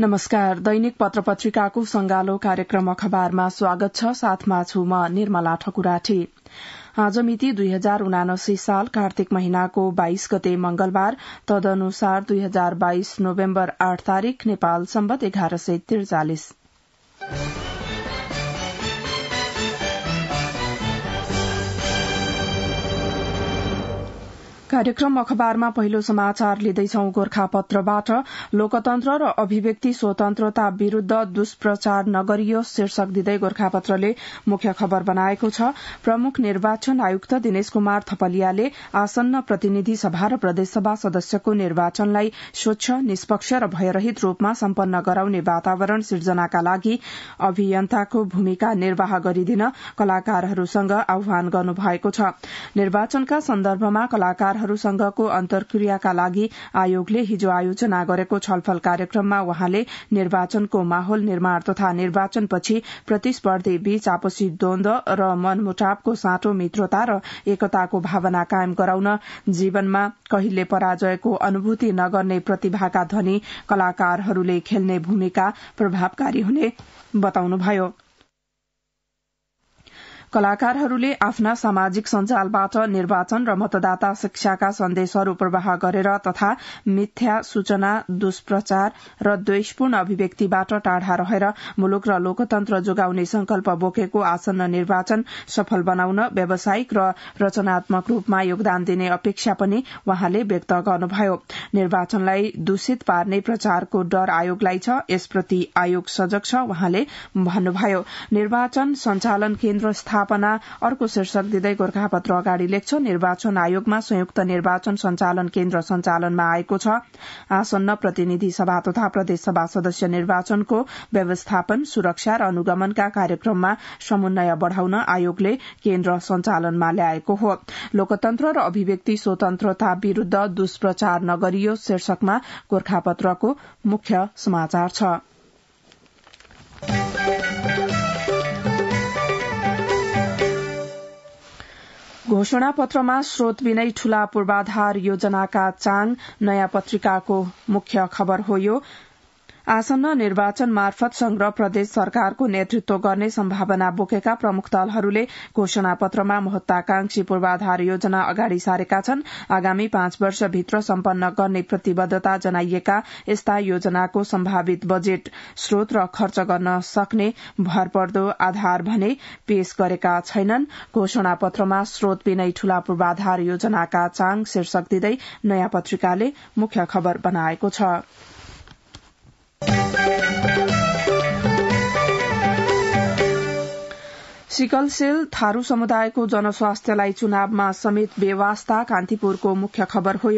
नमस्कार दैनिक पत्र पत्रिकाको संगालो कार्यक्रम अखबारमा स्वागत छ साथमा छु म निर्मला ठकुराठी आज मिति दुई हजार उनासी साल कार्तिक महिनाको बाइस गते मंगलबार तदनुसार दुई हजार बाइस नोभेम्बर आठ तारीक नेपाल सम्बत एघार सय त्रिचालिस कार्यक्रम अखबारमा पहिलो समाचार लिँदैछौ गोर्खापत्रबाट लोकतन्त्र र अभिव्यक्ति स्वतन्त्रता विरूद्ध दुष्प्रचार नगरियो शीर्षक दिँदै गोर्खापत्रले मुख्य खबर बनाएको छ प्रमुख निर्वाचन आयुक्त दिनेश कुमार थपलियाले आसन्न प्रतिनिधि सभा र प्रदेशसभा सदस्यको निर्वाचनलाई स्वच्छ निष्पक्ष र भयरहित रूपमा सम्पन्न गराउने वातावरण सिर्जनाका लागि अभियन्ताको भूमिका निर्वाह गरिदिन कलाकारहरूसँग आह्वान गर्नुभएको छ निर्वाचनका सन्दर्भमा कलाकार सरकारहरूसँगको अन्तर्क्रियाका लागि आयोगले हिजो आयोजना गरेको छलफल कार्यक्रममा वहाँले निर्वाचनको माहौल निर्माण तथा निर्वाचनपछि प्रतिस्पर्धी बीच आपसी द्वन्द र मनमुटावको साँटो मित्रता र एकताको भावना कायम गराउन जीवनमा कहिले पराजयको अनुभूति नगर्ने प्रतिभाका धनी कलाकारहरूले खेल्ने भूमिका प्रभावकारी हुने बताउनुभयो कलाकारहरूले आफ्ना सामाजिक सञ्जालबाट निर्वाचन र मतदाता शिक्षाका सन्देशहरू प्रवाह गरेर तथा मिथ्या सूचना दुष्प्रचार र द्वेषपूर्ण अभिव्यक्तिबाट टाढा रहेर मुलुक र लोकतन्त्र जोगाउने संकल्प बोकेको आसन्न निर्वाचन सफल बनाउन व्यावसायिक र रचनात्मक रूपमा योगदान दिने अपेक्षा पनि उहाँले व्यक्त गर्नुभयो निर्वाचनलाई दूषित पार्ने प्रचारको डर आयोगलाई छ यसप्रति आयोग सजग छ उहाँले भन्नुभयो निर्वाचन सञ्चालन केन्द्र स्थापना अर्को शीर्षक दिँदै गोर्खापत्र अगाडि लेख्छ निर्वाचन आयोगमा संयुक्त निर्वाचन संचालन केन्द्र संचालनमा आएको छ आसन्न प्रतिनिधि सभा तथा प्रदेश सभा सदस्य निर्वाचनको व्यवस्थापन सुरक्षा र अनुगमनका कार्यक्रममा समन्वय बढ़ाउन आयोगले केन्द्र सञ्चालनमा ल्याएको हो लोकतन्त्र र अभिव्यक्ति स्वतन्त्रता विरूद्ध दुष्प्रचार नगरियो शीर्षकमा गोर्खापत्रको मुख्य समाचार छ घोषणा पत्रमा स्रोत विनय ठूला पूर्वाधार योजनाका चाङ नयाँ पत्रिकाको मुख्य खबर हो यो आसन्न निर्वाचन मार्फत संग्रह प्रदेश सरकारको नेतृत्व गर्ने सम्भावना बोकेका प्रमुख दलहरूले घोषणा पत्रमा महत्वाकांक्षी पूर्वाधार योजना अगाडि सारेका छन् आगामी पाँच वर्षभित्र सम्पन्न गर्ने प्रतिबद्धता जनाइएका यस्ता योजनाको सम्भावित बजेट स्रोत र खर्च गर्न सक्ने भरपर्दो आधार भने पेश गरेका छैनन् घोषणा पत्रमा स्रोत विनै ठूला पूर्वाधार योजनाका चाङ शीर्षक दिँदै नयाँ पत्रिकाले मुख्य खबर बनाएको छ सिकलसेल थारू समुदायको जनस्वास्थ्यलाई चुनावमा समेत बेवास्ता कान्तिपुरको मुख्य खबर हो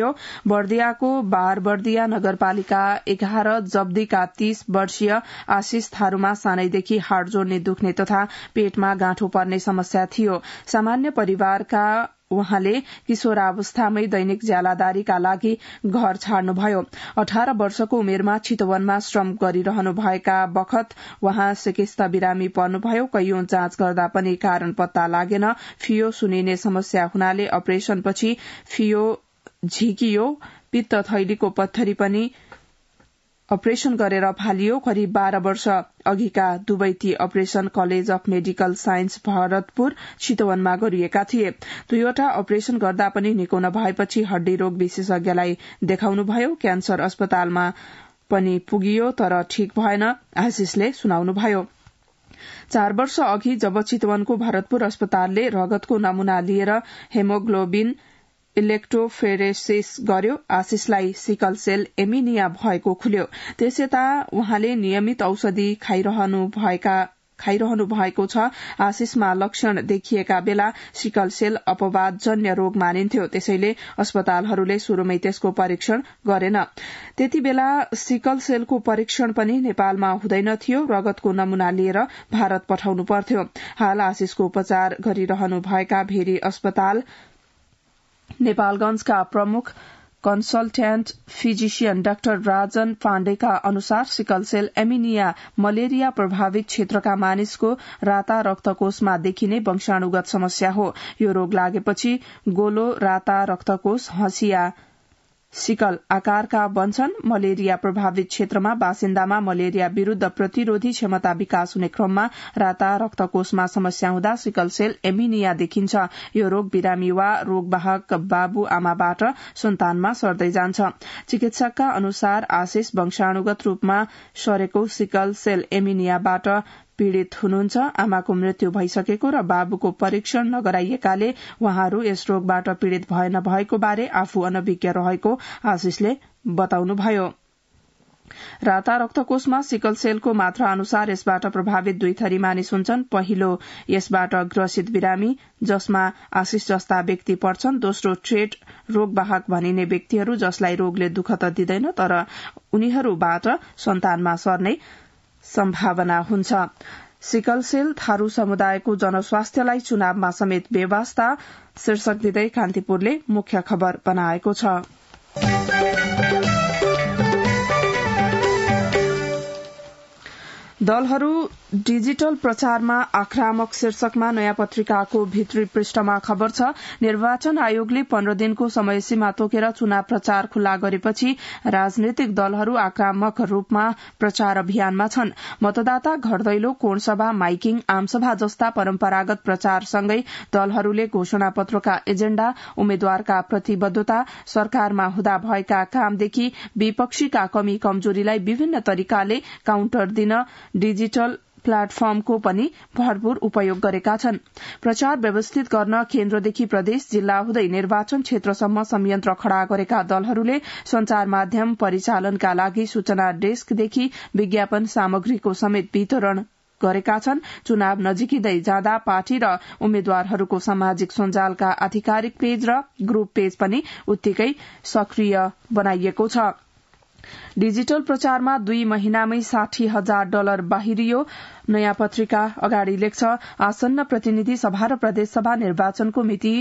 बर्दियाको बार बर्दिया नगरपालिका एघार जब्दीका तीस वर्षीय आशिष थारूमा सानैदेखि हाड़ जोड्ने दुख्ने तथा पेटमा गाँठो पर्ने समस्या थियो सामान्य परिवारका उहाँले किशोरावस्थामै दैनिक ज्यालादारीका लागि घर छाड्नुभयो अठार वर्षको उमेरमा चितवनमा श्रम गरिरहनु भएका बखत उहाँ सिकिस्ता बिरामी पर्नुभयो कैयौं जाँच गर्दा पनि कारण पत्ता लागेन फियो सुनिने समस्या हुनाले अपरेशनपछि फियो झिकियो पित्त थैलीको पत्थरी पनि अपरेशन गरेर फालियो करिब बाह्र वर्ष अघिका दुवै ती operation college of medical science Bharatpur चितवनमा गरिएका थिए दुईवटा अपरेशन गर्दा पनि निको नभएपछि हड्डी रोग विशेषज्ञलाई देखाउनुभयो क्यान्सर अस्पतालमा पनि पुगियो तर ठिक भएन आशिषले सुनाउनुभयो चार वर्ष अघि जब चितवनको भरतपुर अस्पतालले रगतको नमूना लिएर हेमोग्लोबिन इलेक्ट्रोफेरेसिस गर्यो आशिषलाई सिकल सेल एमिनिया भएको खुल्यो यता उहाँले नियमित औषधि खाइरहनु भएको छ आशिषमा लक्षण देखिएका बेला सिकल सेल अपवादजन्य रोग मानिन्थ्यो त्यसैले अस्पतालहरूले शुरूमै त्यसको परीक्षण गरेन त्यति बेला सिकल सेलको परीक्षण पनि नेपालमा हुँदैन थियो रगतको नमूना लिएर भारत पठाउनु पर्थ्यो हाल आशिषको उपचार गरिरहनु भएका भेरी अस्पताल नेपालगंजका प्रमुख कन्सल्टेन्ट फिजिशियन डाक्टर राजन पाण्डेका अनुसार सिकल सेल एमिनिया मलेरिया प्रभावित क्षेत्रका मानिसको राता रक्तकोषमा देखिने वंशाणुगत समस्या हो यो रोग लागेपछि गोलो राता रक्तकोष हँसिया सिकल आकारका बन्छन् मलेरिया प्रभावित क्षेत्रमा बासिन्दामा मलेरिया विरूद्ध प्रतिरोधी क्षमता विकास हुने क्रममा राता रक्तकोषमा समस्या हुँदा सिकल सेल एमिनिया देखिन्छ यो रोग बिरामी वा रोगवाहक बाबु आमाबाट सन्तानमा सर्दै जान्छ चिकित्सकका अनुसार आशिष वंशाणुगत रूपमा सरेको सिकल सेल एमिनियाबाट पीड़ित हुनुहुन्छ आमाको मृत्यु भइसकेको र बाबुको परीक्षण नगराइएकाले उहाँहरू यस रोगबाट पीड़ित भएन भएको बारे आफू अनभिज्ञ रहेको आशिषले बताउनुभयो राता रक्तकोषमा सिकल सेलको मात्रा अनुसार यसबाट प्रभावित दुई थरी मानिस हुन्छन् पहिलो यसबाट ग्रसित बिरामी जसमा आशिष जस्ता व्यक्ति पर्छन् दोस्रो ट्रेड रोगवाहक भनिने व्यक्तिहरू जसलाई रोगले दुःख त दिँदैन तर उनीहरूबाट सन्तानमा सर्ने सम्भावना हुन्छ सिकलसेल थारू समुदायको जनस्वास्थ्यलाई चुनावमा समेत व्यवस्था शीर्षक दिँदै कान्तिपुरले मुख्य खबर बनाएको छ दलहरू डिजिटल प्रचारमा आक्रामक शीर्षकमा नयाँ पत्रिकाको भित्री पृष्ठमा खबर छ निर्वाचन आयोगले पन्ध्र दिनको समय सीमा तोकेर चुनाव प्रचार खुल्ला गरेपछि राजनैतिक दलहरू आक्रामक रूपमा प्रचार अभियानमा छन् मतदाता घर कोणसभा माइकिङ आमसभा जस्ता परम्परागत प्रचारसँगै दलहरूले घोषणा पत्रका एजेण्डा उम्मेद्वारका प्रतिबद्धता सरकारमा हुँदा भएका कामदेखि विपक्षीका कमी कमजोरीलाई विभिन्न तरिकाले काउन्टर दिन डिजिटल प्लाटफर्मको पनि भरपूर उपयोग गरेका छन् प्रचार व्यवस्थित गर्न केन्द्रदेखि प्रदेश जिल्ला हुँदै निर्वाचन क्षेत्रसम्म संयन्त्र खड़ा गरेका दलहरूले संचार माध्यम परिचालनका लागि सूचना डेस्कदेखि विज्ञापन सामग्रीको समेत वितरण गरेका छन् चुनाव नजिकिँदै जाँदा पार्टी र उम्मेद्वारहरूको सामाजिक सञ्जालका आधिकारिक पेज र ग्रुप पेज पनि उत्तिकै सक्रिय बनाइएको छ डिजिटल प्रचारमा दुई महिनामै साठी हजार डलर बाहिरियो नयाँ पत्रिका अगाडि लेख्छ आसन्न प्रतिनिधि सभा र प्रदेशसभा निर्वाचनको मिति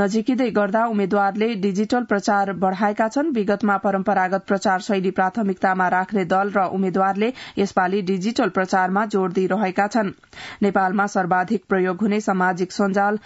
नजिकिँदै गर्दा उम्मेद्वारले डिजिटल प्रचार बढ़ाएका छन् विगतमा परम्परागत प्रचार शैली प्राथमिकतामा राख्ने दल र उम्मेद्वारले यसपालि डिजिटल प्रचारमा जोड़ दिइरहेका छन् नेपालमा सर्वाधिक प्रयोग हुने सामाजिक सञ्जाल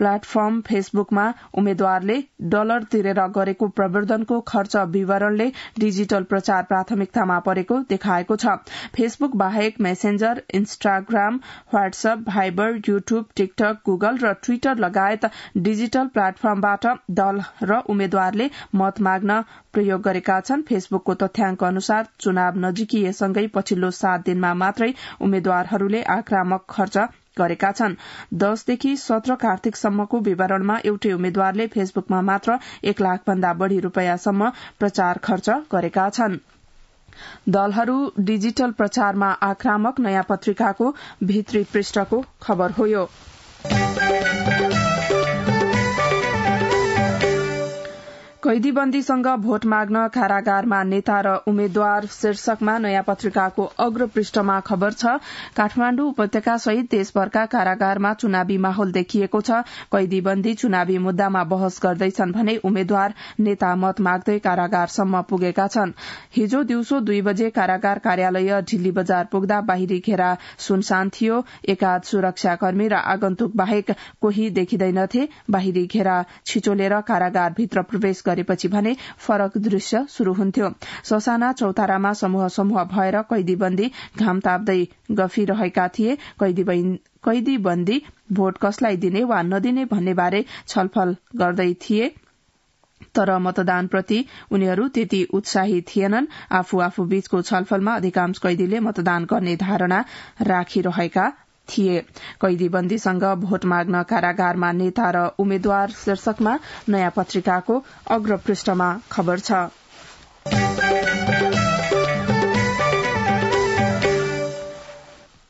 प्लेटफर्म फेसबुकमा उम्मेद्वारले डलर तिरेर गरेको प्रवर्धनको खर्च विवरणले डिजिटल प्रचार प्राथमिकतामा परेको देखाएको छ फेसबुक बाहेक Messenger Instagram WhatsApp Viber YouTube TikTok Google र ट्विटर लगायत डिजिटल प्लेटफर्मबाट दल र उम्मेद्वारले मत माग्न प्रयोग गरेका छन् फेसबुकको तथ्याङ्क अनुसार चुनाव नजिकिएसँगै पछिल्लो सात दिनमा मात्रै उम्मेद्वारहरूले आक्रामक खर्च गरेका छन् दशदेखि सत्र कार्तिकसम्मको विवरणमा एउटै उम्मेद्वारले फेसबुकमा मात्र एक लाख भन्दा बढ़ी रूपियाँसम्म प्रचार खर्च गरेका छन् दलहरू डिजिटल प्रचारमा आक्रामक नयाँ पत्रिकाको भित्री पृष्ठको खबर हो कैदीबन्दीसँग भोट माग्न कारागारमा नेता र उम्मेद्वार शीर्षकमा नयाँ पत्रिकाको अग्र पृष्ठमा खबर छ काठमाण्डु उपत्यका सहित देशभरका कारागारमा चुनावी माहौल देखिएको छ कैदीबन्दी चुनावी मुद्दामा बहस गर्दैछन् भने उम्मेद्वार नेता मत माग्दै कारागारसम्म पुगेका छन् हिजो दिउँसो दुई बजे कारागार कार्यालय ढिल्ली बजार पुग्दा बाहिरी घेरा सुनसान थियो एकाध सुरक्षाकर्मी र आगन्तुक बाहेक कोही देखिँदैनथे बाहिरी घेरा छिचोलेर कारागार भित्र प्रवेश गरे गरेपछि भने फरक दृश्य शुरू हुन्थ्यो ससाना चौतारामा समूह समूह भएर कैदीबन्दी घाम ताप्दै गफिरहेका थिए कैदी कैदीबन्दी भोट कसलाई दिने वा नदिने भन्ने बारे छलफल गर्दै थिए तर मतदानप्रति उनीहरू त्यति उत्साही थिएनन् आफू आफू बीचको छलफलमा अधिकांश कैदीले मतदान गर्ने धारणा राखिरहेका थिए कैदीबन्दीसँग भोट माग्न कारागारमा नेता र उम्मेद्वार शीर्षकमा नयाँ पत्रिकाको अग्रपृष्ठमा खबर छ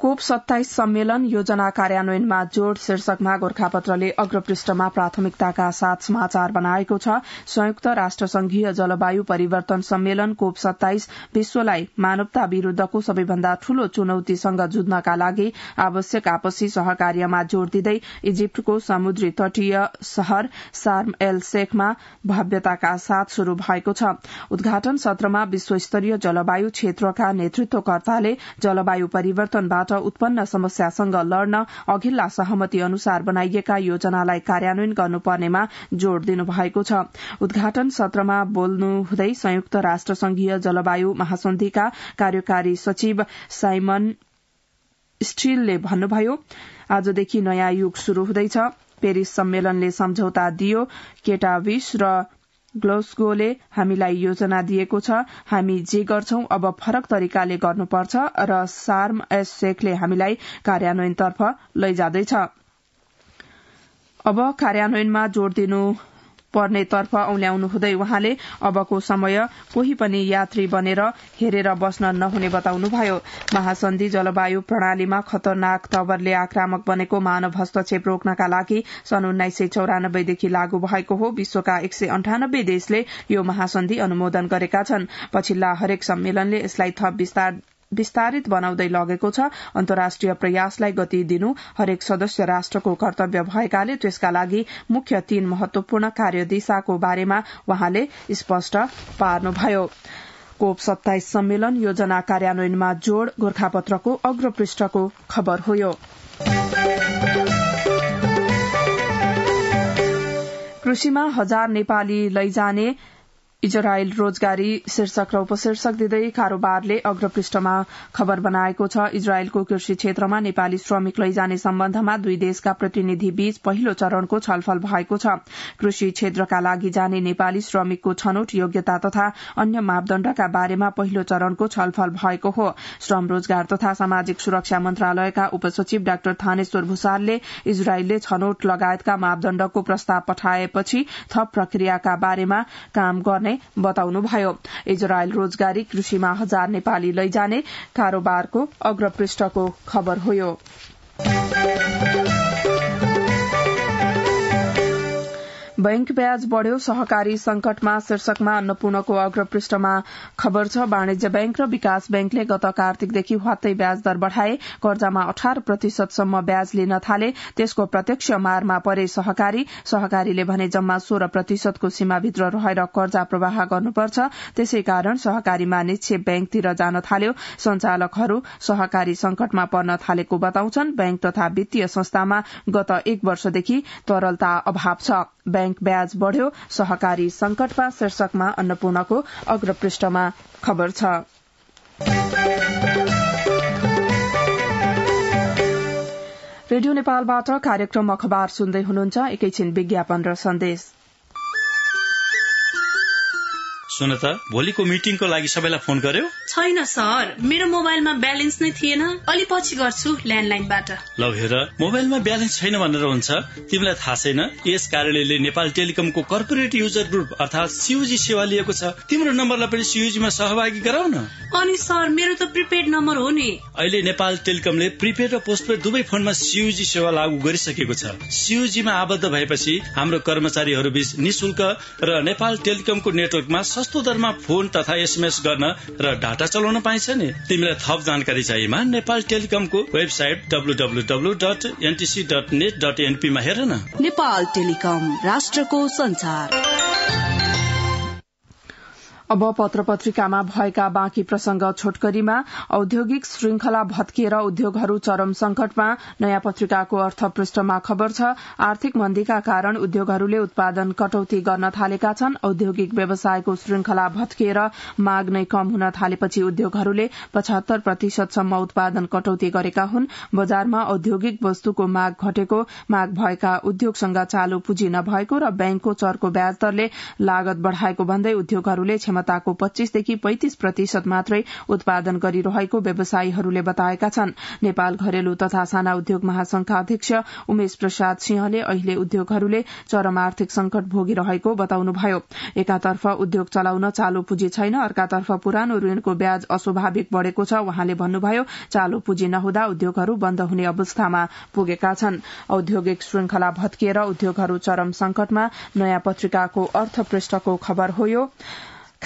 कोप सत्ताइस सम्मेलन योजना कार्यान्वयनमा जोड़ शीर्षकमा गोर्खापत्रले अग्रपृष्ठमा प्राथमिकताका साथ समाचार बनाएको छ संयुक्त राष्ट्र संघीय जलवायु परिवर्तन सम्मेलन कोप सत्ताइस विश्वलाई मानवता विरूद्धको सबैभन्दा ठूलो चुनौतीसँग जुझ्नका लागि आवश्यक आपसी सहकार्यमा जोड़ दिँदै इजिप्टको समुद्री तटीय शहर सार्म एल शेखमा भव्यताका साथ शुरू भएको छ उद्घाटन सत्रमा विश्वस्तरीय जलवायु क्षेत्रका नेतृत्वकर्ताले जलवायु परिवर्तनबाट यसबाट उत्पन्न समस्यासँग लड्न अघिल्ला सहमति अनुसार बनाइएका योजनालाई कार्यान्वयन गर्नुपर्नेमा जोड़ दिनुभएको छ उद्घाटन सत्रमा बोल्नुहुँदै संयुक्त राष्ट्र संघीय जलवायु महासन्धिका कार्यकारी सचिव साइमन स्टिलले भन्नुभयो आजदेखि नयाँ युग शुरू हुँदैछ पेरिस सम्मेलनले सम्झौता दियो केटाविस र ग्लोस्गोले हामीलाई योजना दिएको छ हामी जे गर्छौं अब फरक तरिकाले गर्नुपर्छ र सार्म एस शेखले हामीलाई कार्यान्वयनतर्फ लैजाँदैछ अब कार्यान्वयनमा जोड़ दिनु पर्नेतर्फ हुँदै उहाँले अबको समय कोही पनि यात्री बनेर हेरेर बस्न नहुने बताउनुभयो महासन्धि जलवायु प्रणालीमा खतरनाक तवरले आक्रामक बनेको मानव हस्तक्षेप रोक्नका लागि सन् उन्नाइस सय चौरानब्बेदेखि लागू भएको हो विश्वका एक सय अन्ठानब्बे देशले यो महासन्धि अनुमोदन गरेका छन् पछिल्ला हरेक सम्मेलनले यसलाई थप विस्तार विस्तारित बनाउँदै लगेको छ अन्तर्राष्ट्रिय प्रयासलाई गति दिनु हरेक सदस्य राष्ट्रको कर्तव्य भएकाले त्यसका लागि मुख्य तीन महत्वपूर्ण कार्यदिशाको बारेमा वहाँले स्पष्ट पार्नुभयो कोप सत्ताइस सम्मेलन योजना कार्यान्वयनमा जोड़ गोर्खापत्रको अग्र पृष्ठको खबर हो कृषिमा हजार नेपाली लैजाने इजरायल रोजगारी शीर्षक र उपशीर्षक दिँदै कारोबारले अग्रपृष्ठमा खबर बनाएको छ इजरायलको कृषि क्षेत्रमा नेपाली श्रमिक लैजाने सम्बन्धमा दुई देशका प्रतिनिधि बीच पहिलो चरणको छलफल भएको छ कृषि क्षेत्रका लागि जाने नेपाली श्रमिकको छनौट योग्यता तथा अन्य मापदण्डका बारेमा पहिलो चरणको छलफल भएको हो श्रम रोजगार तथा सामाजिक सुरक्षा मन्त्रालयका उपसचिव डाक्टर थानेश्वर भूषालले इजरायलले छनौट लगायतका मापदण्डको प्रस्ताव पठाएपछि थप प्रक्रियाका बारेमा काम गर्ने गर्ने बताउनुभयो इजरायल रोजगारी कृषिमा हजार नेपाली लैजाने कारोबारको अग्रपृष्ठको खबर हो बैंक ब्याज बढ़्यो सहकारी संकटमा शीर्षकमा अन्नपूर्णको अग्रपृष्ठमा खबर छ वाणिज्य ब्याङ्क र विकास ब्याङ्कले गत कार्तिकदेखि ह्वात्तै ब्याज दर बढ़ाए कर्जामा अठार प्रतिशतसम्म ब्याज लिन थाले त्यसको प्रत्यक्ष मारमा परे सहकारी सहकारीले भने जम्मा सोह्र प्रतिशतको सीमाभित्र रहेर कर्जा प्रवाह गर्नुपर्छ त्यसै कारण सहकारीमा निक्षेप ब्याङ्कतिर जान थाल्यो संचालकहरू सहकारी संकटमा पर्न थालेको बताउँछन् बैंक तथा वित्तीय संस्थामा गत एक वर्षदेखि तरलता अभाव छ बैंक ब्याज बढ़्यो सहकारी संकटमा शीर्षकमा अन्नपूर्णको अग्रपृष्ठमा खबर छ रेडियो नेपालबाट कार्यक्रम अखबार सुन्दै हुनुहुन्छ एकैछिन विज्ञापन र सन्देश सुन त भोलिको मिटिङको लागि सबैलाई फोन गर्यो छैन सर मेरो मोबाइलमा ब्यालेन्स नै थिएन अलि पछि गर्छु ल्यान्डलाइनबाट ल हेर मोबाइलमा ब्यालेन्स छैन भनेर हुन्छ तिमीलाई थाहा छैन यस कार्यालयले नेपाल टेलिकमको कर्पोरेट युजर ग्रुप अर्थात् सियुजी सेवा लिएको छ तिम्रो नम्बरलाई पनि सियुजीमा सहभागी गराउ अनि सर मेरो त प्रिपेड नम्बर हो नि अहिले नेपाल टेलिकमले प्रिपेड र पोस्टपेड दुवै फोनमा सियुजी सेवा लागू गरिसकेको छ सियुजीमा आबद्ध भएपछि हाम्रो कर्मचारीहरू बीच निशुल्क र नेपाल टेलिकमको नेटवर्कमा सस्तो दरमा फोन तथा एसएमएस गर्न र डाटा खाता चलाउन पाइन्छ नि तिमीलाई थप जानकारी चाहिएमा नेपाल टेलिकमको website W W W dot NTC dot net dot एनपीमा हेर न नेपाल टेलिकम राष्ट्रको संसार अब पत्र पत्रिकामा भएका बाँकी प्रसंग छोटकरीमा औद्योगिक श्रृंखला भत्किएर उद्योगहरू चरम संकटमा नयाँ पत्रिकाको अर्थ पृष्ठमा खबर छ आर्थिक मन्दीका कारण उद्योगहरूले उत्पादन कटौती गर्न थालेका छन् औद्योगिक व्यवसायको श्रृंखला भत्किएर माग नै कम हुन थालेपछि उद्योगहरूले पचहत्तर प्रतिशतसम्म उत्पादन कटौती गरेका हुन् बजारमा औद्योगिक वस्तुको माग घटेको माग भएका उद्योगसँग चालु पुँजी नभएको र ब्याङ्कको चरको ब्याज दरले लागत बढ़ाएको भन्दै उद्योगहरूले क्षमता क्षमताको पच्चीसदेखि पैंतिस प्रतिशत मात्रै उत्पादन गरिरहेको व्यवसायीहरूले बताएका छन् नेपाल घरेलु तथा साना उद्योग महासंघका अध्यक्ष उमेश प्रसाद सिंहले अहिले उद्योगहरूले चरम आर्थिक संकट भोगिरहेको बताउनुभयो एकातर्फ उद्योग चलाउन चालु पुँजी छैन अर्कातर्फ पुरानो ऋणको ब्याज अस्वाभाविक बढ़ेको छ वहाँले भन्नुभयो चालु पुँजी नहुँदा उद्योगहरू बन्द हुने अवस्थामा पुगेका छन् औद्योगिक श्रृंखला भत्किएर उद्योगहरू चरम संकटमा नयाँ पत्रिकाको अर्थ पृष्ठको खबर हो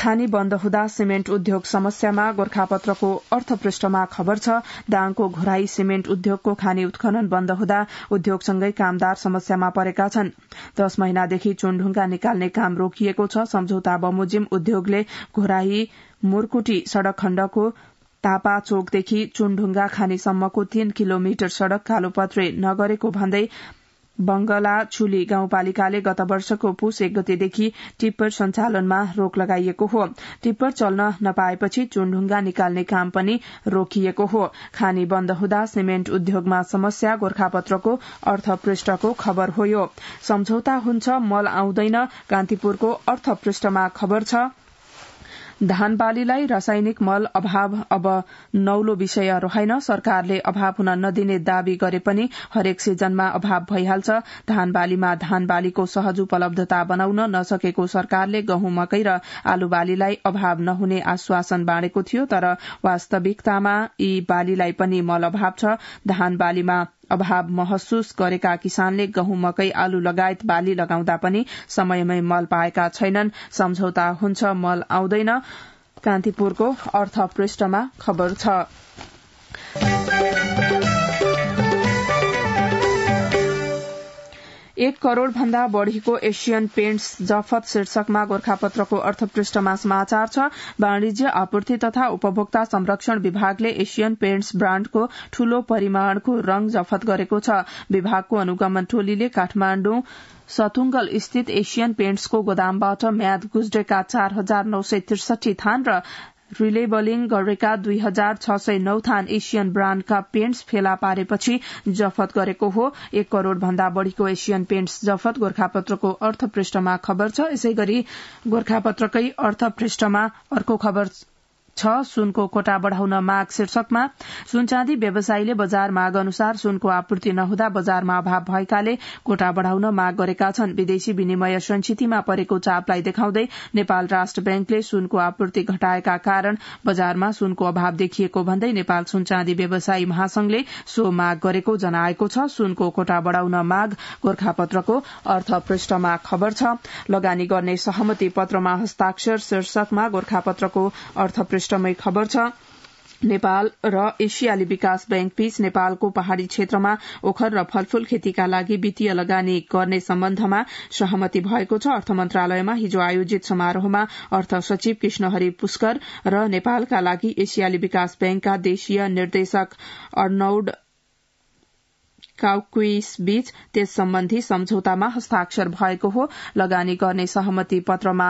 खानी बन्द हुँदा सिमेन्ट उद्योग समस्यामा गोर्खापत्रको अर्थपृष्ठमा खबर छ दाङको घोराई सिमेन्ट उद्योगको खानी उत्खनन बन्द हुँदा उद्योगसँगै कामदार समस्यामा परेका छन् दश महिनादेखि चुनढुङ्गा निकाल्ने काम रोकिएको छ सम्झौता बमोजिम उद्योगले घोराई मुरकुटी सड़क खण्डको तापा चोकदेखि चुनढुङ्गा खानीसम्मको तीन किलोमिटर सड़क कालोपत्रे नगरेको भन्दै बंगला छुली गाउँपालिकाले गत वर्षको पुष एक गतेदेखि टिप्पर सञ्चालनमा रोक लगाइएको हो टिप्पर चल्न नपाएपछि चुनढुङ्गा निकाल्ने काम पनि रोकिएको हो खानी बन्द हुँदा सिमेन्ट उद्योगमा समस्या गोर्खापत्रको अर्थपृष्ठको खबर हो सम्झौता हुन्छ मल आउँदैन कान्तिपुरको अर्थपृष्ठमा खबर छ धान बालीलाई रासायनिक मल अभाव अब नौलो विषय रहेन सरकारले अभाव हुन नदिने दावी गरे पनि हरेक सिजनमा अभाव भइहाल्छ धान बालीमा धान बालीको सहज उपलब्धता बनाउन नसकेको सरकारले गहुँ मकै र आलु बालीलाई अभाव नहुने आश्वासन बाँडेको थियो तर वास्तविकतामा यी बालीलाई पनि मल अभाव छ धान बालीमा अभाव महसुस गरेका किसानले गहुँ मकै आलु लगायत बाली लगाउँदा पनि समयमै मल पाएका छैनन् सम्झौता हुन्छ मल आउँदैन कान्तिपुरको अर्थ पृष्ठमा खबर छ एक करोड़ भन्दा बढ़ीको एशियन पेन्ट्स जफत शीर्षकमा गोर्खापत्रको अर्थपृष्ठमा समाचार छ वाणिज्य आपूर्ति तथा उपभोक्ता संरक्षण विभागले एशियन पेन्ट्स ब्राण्डको ठूलो परिमाणको रंग जफत गरेको छ विभागको अनुगमन टोलीले काठमाण्डु सतुङ्गल स्थित एशियन पेन्ट्सको गोदामबाट म्याद गुज्रेका चार हजार नौ सय त्रिसठी थान र रिलेबलिङ गरेका दुई हजार छ सय नौ थान एसियन ब्राण्डका पेन्ट्स फेला पारेपछि जफत गरेको हो एक करोड़ भन्दा बढ़ीको एसियन पेन्ट्स जफत गोर्खापत्रको अर्थपृष्ठमा खबर छ यसै गरी गोर्खापत्रकै अर्थपृष्ठमा अर्को खबर छ सुनको कोटा बढ़ाउन माग शीर्षकमा सुनचाँदी व्यवसायीले बजार माग अनुसार सुनको आपूर्ति नहुँदा बजारमा अभाव भएकाले कोटा बढ़ाउन माग गरेका छन् विदेशी विनिमय संस्थितिमा परेको चापलाई देखाउँदै नेपाल राष्ट्र ब्याङ्कले सुनको आपूर्ति घटाएका कारण बजारमा सुनको अभाव देखिएको भन्दै नेपाल सुनचाँदी व्यवसायी महासंघले सो माग गरेको जनाएको छ सुनको कोटा बढ़ाउन माग गोर्खापत्रको अर्थ पृष्ठमा खबर छ लगानी गर्ने सहमति पत्रमा हस्ताक्षर शीर्षकमा गोर्खापत्रको अर्थपृष्ठ पृष्ठमै खबर छ नेपाल र एसियाली विकास बैंक बीच नेपालको पहाड़ी क्षेत्रमा ओखर र फलफूल खेतीका लागि वित्तीय लगानी गर्ने सम्बन्धमा सहमति भएको छ अर्थ मन्त्रालयमा हिजो आयोजित समारोहमा अर्थ सचिव कृष्णहरि पुष्कर र नेपालका लागि एसियाली विकास बैंकका देशीय निर्देशक अर्नौड बीच त्यस सम्बन्धी सम्झौतामा हस्ताक्षर भएको हो लगानी गर्ने सहमति पत्रमा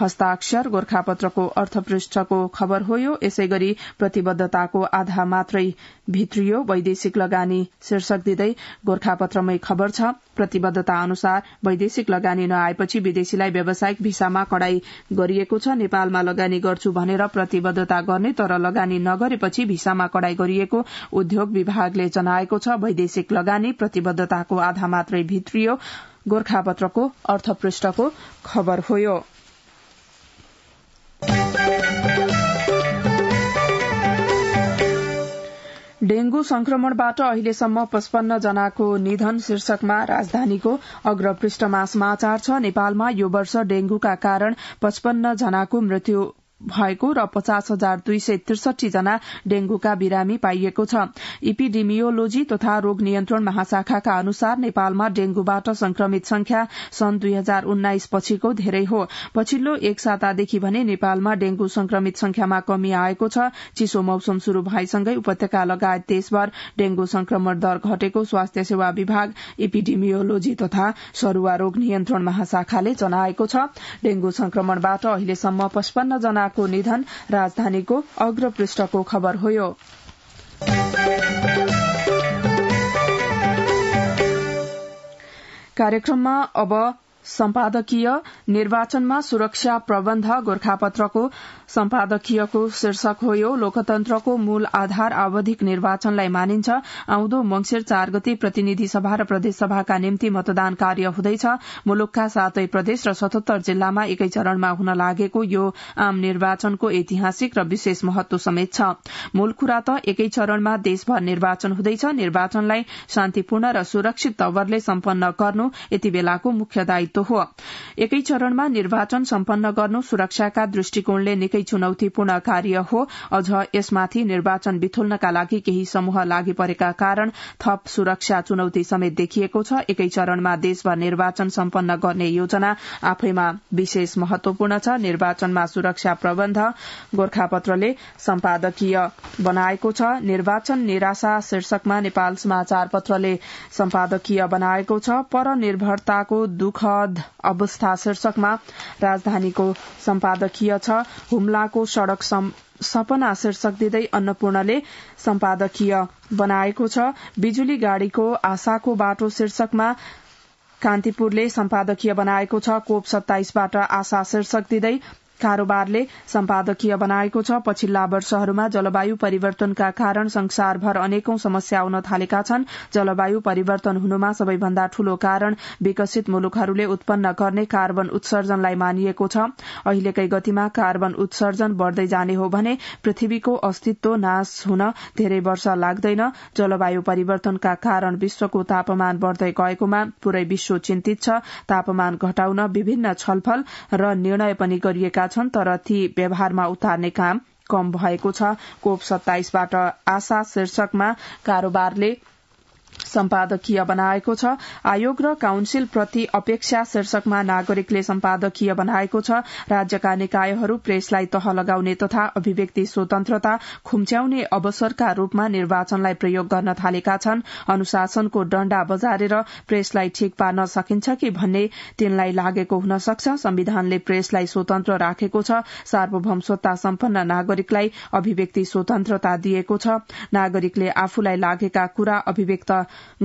हस्ताक्षर गोर्खापत्रको अर्थपृष्ठको खबर हो यो यसै गरी प्रतिबद्धताको आधा मात्रै भित्रियो वैदेशिक लगानी शीर्षक दिँदै गोर्खापत्रमै खबर छ प्रतिबद्धता अनुसार वैदेशिक लगानी नआएपछि विदेशीलाई व्यावसायिक भिसामा कडाई गरिएको छ नेपालमा लगानी गर्छु भनेर प्रतिबद्धता गर्ने तर लगानी नगरेपछि भिसामा कडाई गरिएको उद्योग विभागले जनाएको छ वैदेशिक लगानी प्रतिबद्धताको आधा मात्रै भित्रियो गोर्खापत्रको अर्थपृष्ठको खबर हो डेंगू संक्रमणबाट अहिलेसम्म पचपन्न जनाको निधन शीर्षकमा राजधानीको अग्रपृष्ठमा समाचार छ नेपालमा यो वर्ष डेंगूका कारण पचपन्न जनाको मृत्यु भएको र पचास हजार दुई सय त्रिसठी जना डेंगूका बिरामी पाइएको छ इपिडेमियोलोजी तथा रोग नियन्त्रण महाशाखाका अनुसार नेपालमा डेंगूबाट संक्रमित संख्या सन् दुई हजार उन्नाइस पछिको धेरै हो पछिल्लो एक सातादेखि भने नेपालमा डेंगू संक्रमित संख्यामा कमी आएको छ चिसो मौसम शुरू भएसँगै उपत्यका लगायत देशभर डेंगू संक्रमण दर घटेको स्वास्थ्य सेवा विभाग इपिडेमियोलोजी तथा सरूवा रोग नियन्त्रण महाशाखाले जनाएको छ डेंगू संक्रमणबाट अहिलेसम्म पचपन्न जना शाहको निधन राजधानीको अग्रपृष्ठको खबर हो कार्यक्रममा अब सम्पादकीय निर्वाचनमा सुरक्षा प्रबन्ध गोर्खापत्रको सम्पादकीयको शीर्षक हो यो लोकतन्त्रको मूल आधार आवधिक निर्वाचनलाई मानिन्छ आउँदो मंगिर चार गते प्रतिनिधि सभा र प्रदेशसभाका निम्ति मतदान कार्य हुँदैछ मुलुकका सातै प्रदेश र सतहत्तर जिल्लामा एकै चरणमा हुन लागेको यो आम निर्वाचनको ऐतिहासिक र विशेष महत्व समेत छ मूल कुरा त एकै चरणमा देशभर निर्वाचन हुँदैछ निर्वाचनलाई शान्तिपूर्ण र सुरक्षित तवरले सम्पन्न गर्नु यति बेलाको मुख्य दायित्व जस्तो हो एकै चरणमा निर्वाचन सम्पन्न गर्नु सुरक्षाका दृष्टिकोणले निकै चुनौतीपूर्ण कार्य हो अझ यसमाथि निर्वाचन बिथुल्नका लागि केही समूह लागि परेका कारण थप सुरक्षा चुनौती समेत देखिएको छ एकै चरणमा देशभर निर्वाचन सम्पन्न गर्ने योजना आफैमा विशेष महत्वपूर्ण छ निर्वाचनमा सुरक्षा प्रबन्ध गोर्खापत्रले सम्पादकीय बनाएको छ निर्वाचन निराशा शीर्षकमा नेपाल समाचार पत्रले सम्पादकीय बनाएको छ परनिर्भरताको दुःख आबद्ध अवस्था शीर्षकमा राजधानीको सम्पादकीय छ हुम्लाको सड़क सपना शीर्षक दिँदै अन्नपूर्णले सम्पादकीय बनाएको छ बिजुली गाड़ीको आशाको बाटो शीर्षकमा कान्तिपुरले सम्पादकीय बनाएको छ कोप सत्ताइसबाट आशा शीर्षक दिँदै कारोबारले सम्पादकीय बनाएको छ पछिल्ला वर्षहरूमा जलवायु परिवर्तनका कारण संसारभर अनेकौं समस्या आउन थालेका छन् जलवायु परिवर्तन हुनुमा सबैभन्दा ठूलो कारण विकसित मुलुकहरूले उत्पन्न गर्ने कार्बन उत्सर्जनलाई मानिएको छ अहिलेकै गतिमा कार्बन उत्सर्जन बढ़दै जाने हो भने पृथ्वीको अस्तित्व नाश हुन धेरै वर्ष लाग्दैन जलवायु परिवर्तनका कारण विश्वको तापमान बढ़दै गएकोमा पूरै विश्व चिन्तित छ तापमान घटाउन विभिन्न छलफल र निर्णय पनि गरिएका छन् तर ती व्यवहारमा उतार्ने काम कम भएको छ कोप सत्ताइसबाट आशा शीर्षकमा कारोबारले सम्पादकीय बनाएको छ आयोग र काउन्सिल प्रति अपेक्षा शीर्षकमा नागरिकले सम्पादकीय बनाएको छ राज्यका निकायहरू प्रेसलाई तह लगाउने तथा अभिव्यक्ति स्वतन्त्रता खुम्च्याउने अवसरका रूपमा निर्वाचनलाई प्रयोग गर्न थालेका छन् अनुशासनको डण्डा बजारेर प्रेसलाई ठिक पार्न सकिन्छ कि भन्ने तिनलाई लागेको हुन सक्छ संविधानले प्रेसलाई स्वतन्त्र राखेको छ सार्वभौम सत्ता सम्पन्न नागरिकलाई अभिव्यक्ति स्वतन्त्रता दिएको छ नागरिकले आफूलाई लागेका कुरा अभिव्यक्त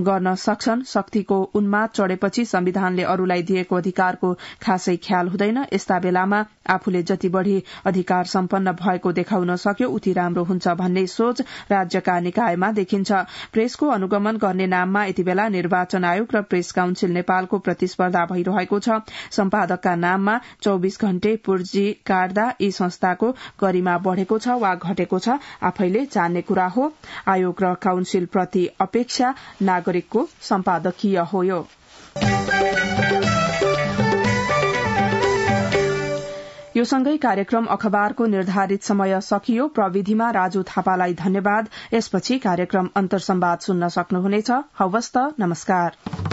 गर्न सक्छन् शक्तिको उन्माद चढ़ेपछि संविधानले अरूलाई दिएको अधिकारको खासै ख्याल हुँदैन यस्ता बेलामा आफूले जति बढ़ी अधिकार सम्पन्न भएको देखाउन सक्यो उति राम्रो हुन्छ भन्ने सोच राज्यका निकायमा देखिन्छ प्रेसको अनुगमन गर्ने नाममा यति बेला निर्वाचन आयोग र प्रेस काउन्सिल नेपालको प्रतिस्पर्धा भइरहेको छ सम्पादकका नाममा चौविस घण्टे पूर्जी काट्दा यी संस्थाको गरिमा बढ़ेको छ वा घटेको छ आफैले जान्ने कुरा हो आयोग र काउन्सिल प्रति अपेक्षा नागरिकको सम्पादकीय हो यो यो सँगै कार्यक्रम अखबारको निर्धारित समय सकियो प्रविधिमा राजु थापालाई धन्यवाद यसपछि कार्यक्रम अन्तर्सम्वाद सुन्न सक्नुहुनेछ हवस्त नमस्कार